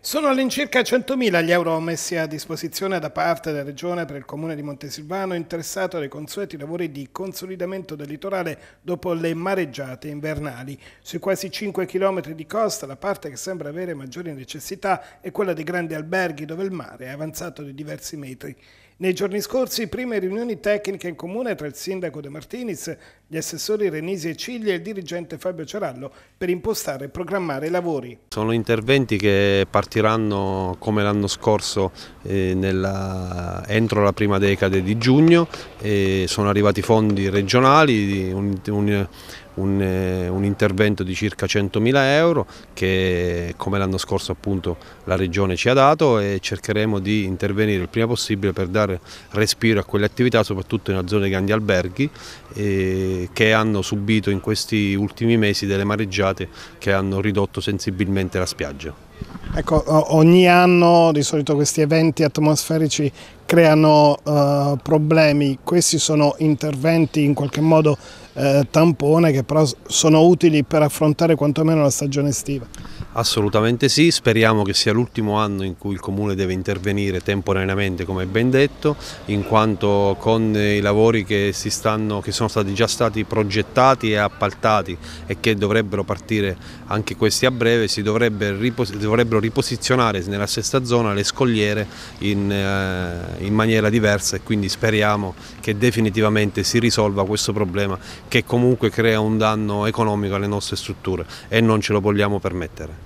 Sono all'incirca 100.000 gli euro messi a disposizione da parte della Regione per il Comune di Montesilvano interessato ai consueti lavori di consolidamento del litorale dopo le mareggiate invernali. Sui quasi 5 km di costa la parte che sembra avere maggiori necessità è quella dei grandi alberghi dove il mare è avanzato di diversi metri. Nei giorni scorsi prime riunioni tecniche in comune tra il sindaco De Martinis, gli assessori Renisi e Ciglia e il dirigente Fabio Cerallo per impostare e programmare i lavori. Sono interventi che partiranno come l'anno scorso eh, nella, entro la prima decade di giugno, sono arrivati fondi regionali, un, un, un, eh, un intervento di circa 100.000 euro che come l'anno scorso appunto la Regione ci ha dato e cercheremo di intervenire il prima possibile per dare respiro a quelle attività soprattutto nella zona dei grandi alberghi eh, che hanno subito in questi ultimi mesi delle mareggiate che hanno ridotto sensibilmente la spiaggia. Ecco, ogni anno di solito questi eventi atmosferici creano eh, problemi, questi sono interventi in qualche modo eh, tampone che però sono utili per affrontare quantomeno la stagione estiva. Assolutamente sì, speriamo che sia l'ultimo anno in cui il Comune deve intervenire temporaneamente come ben detto, in quanto con i lavori che, stanno, che sono stati già stati progettati e appaltati e che dovrebbero partire anche questi a breve, si dovrebbe, dovrebbero riposizionare nella stessa zona le scogliere in, eh, in maniera diversa e quindi speriamo che definitivamente si risolva questo problema che comunque crea un danno economico alle nostre strutture e non ce lo vogliamo permettere.